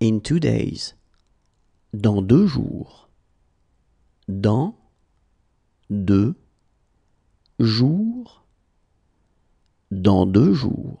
in two days, dans deux jours, dans deux jours, dans deux jours.